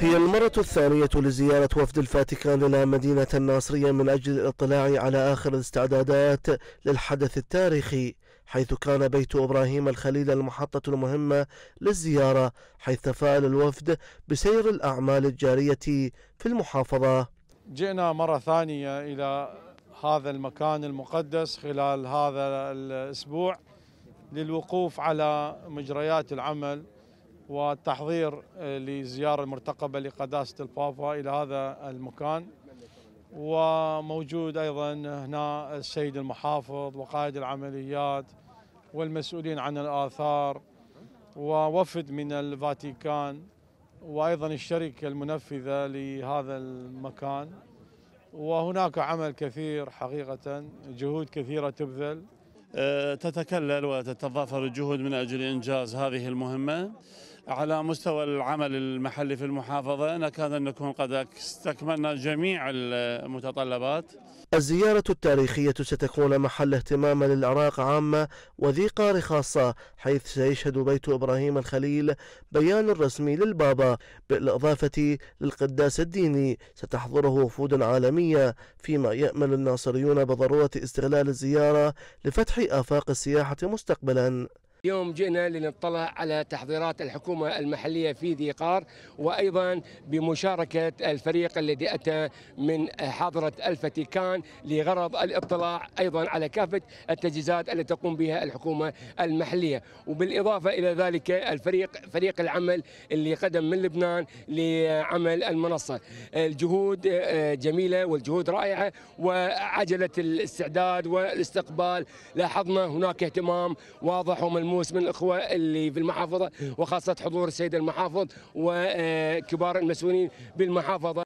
هي المرة الثانية لزيارة وفد الفاتيكان إلى مدينة الناصرية من أجل الاطلاع على آخر الاستعدادات للحدث التاريخي حيث كان بيت إبراهيم الخليل المحطة المهمة للزيارة حيث تفاءل الوفد بسير الأعمال الجارية في المحافظة جئنا مرة ثانية إلى هذا المكان المقدس خلال هذا الأسبوع للوقوف على مجريات العمل والتحضير آه، لزيارة المرتقبة لقداسة البابا إلى هذا المكان وموجود أيضا هنا السيد المحافظ وقائد العمليات والمسؤولين عن الآثار ووفد من الفاتيكان وأيضا الشركة المنفذة لهذا المكان وهناك عمل كثير حقيقة جهود كثيرة تبذل آه، تتكلل وتتضافر الجهود من أجل إنجاز هذه المهمة على مستوى العمل المحلي في المحافظة نكاد أن نكون قد استكملنا جميع المتطلبات الزيارة التاريخية ستكون محل اهتمام للعراق عامة وذي قار خاصة حيث سيشهد بيت إبراهيم الخليل بيان رسمي للبابا بالإضافة للقداس الديني ستحضره وفود عالمية فيما يأمل الناصريون بضرورة استغلال الزيارة لفتح آفاق السياحة مستقبلا اليوم جئنا لنطلع على تحضيرات الحكومة المحلية في ذي قار وأيضا بمشاركة الفريق الذي أتى من حاضرة الفاتيكان لغرض الاطلاع أيضا على كافة التجهيزات التي تقوم بها الحكومة المحلية وبالإضافة إلى ذلك الفريق فريق العمل اللي قدم من لبنان لعمل المنصة الجهود آه، جميلة والجهود رائعة وعجلة الاستعداد والاستقبال لاحظنا هناك اهتمام واضح وملموس الناموس من الإخوة اللي في المحافظة وخاصة حضور السيد المحافظ وكبار المسؤولين بالمحافظة